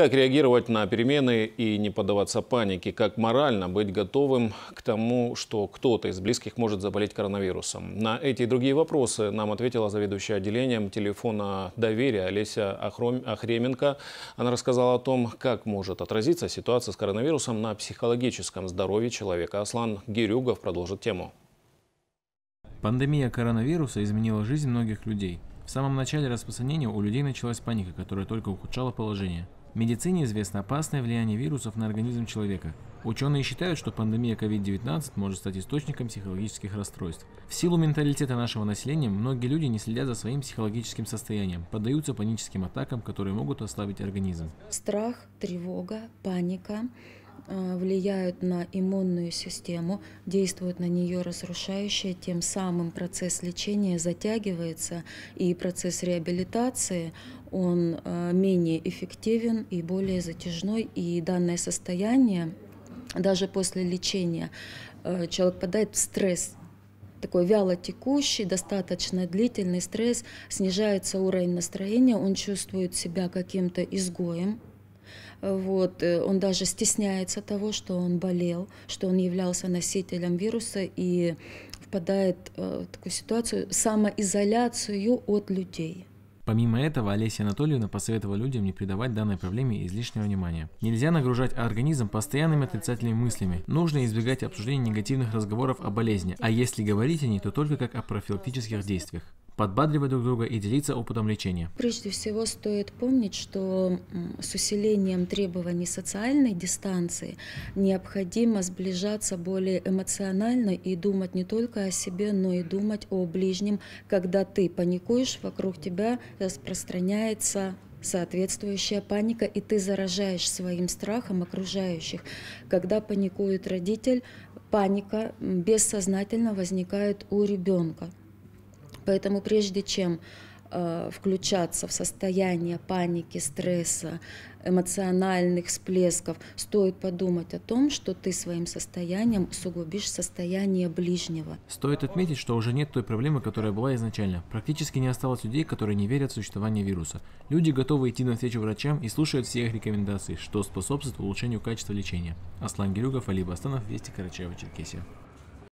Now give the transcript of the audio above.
Как реагировать на перемены и не поддаваться панике? Как морально быть готовым к тому, что кто-то из близких может заболеть коронавирусом? На эти и другие вопросы нам ответила заведующая отделением телефона доверия Олеся Охременко. Она рассказала о том, как может отразиться ситуация с коронавирусом на психологическом здоровье человека. Аслан Гирюгов продолжит тему. Пандемия коронавируса изменила жизнь многих людей. В самом начале распространения у людей началась паника, которая только ухудшала положение медицине известно опасное влияние вирусов на организм человека. Ученые считают, что пандемия COVID-19 может стать источником психологических расстройств. В силу менталитета нашего населения многие люди не следят за своим психологическим состоянием, поддаются паническим атакам, которые могут ослабить организм. Страх, тревога, паника, Э, влияют на иммунную систему, действуют на нее разрушающе, тем самым процесс лечения затягивается, и процесс реабилитации, он э, менее эффективен и более затяжной, и данное состояние, даже после лечения, э, человек подает в стресс, такой вяло текущий, достаточно длительный стресс, снижается уровень настроения, он чувствует себя каким-то изгоем, вот. Э, он даже стесняется того, что он болел, что он являлся носителем вируса и впадает э, в такую ситуацию самоизоляцию от людей. Помимо этого, Олеся Анатольевна посоветовала людям не придавать данной проблеме излишнего внимания. Нельзя нагружать организм постоянными отрицательными мыслями. Нужно избегать обсуждения негативных разговоров о болезни, а если говорить о ней, то только как о профилактических действиях подбадривать друг друга и делиться опытом лечения. Прежде всего стоит помнить, что с усилением требований социальной дистанции необходимо сближаться более эмоционально и думать не только о себе, но и думать о ближнем. Когда ты паникуешь, вокруг тебя распространяется соответствующая паника, и ты заражаешь своим страхом окружающих. Когда паникует родитель, паника бессознательно возникает у ребенка. Поэтому прежде чем э, включаться в состояние паники, стресса, эмоциональных всплесков, стоит подумать о том, что ты своим состоянием сугубишь состояние ближнего. Стоит отметить, что уже нет той проблемы, которая была изначально. Практически не осталось людей, которые не верят в существование вируса. Люди готовы идти на встречу врачам и слушают все их рекомендации, что способствует улучшению качества лечения. Аслан Гирюгов, Али Бастанов, Вести Карачаева, Черкесия.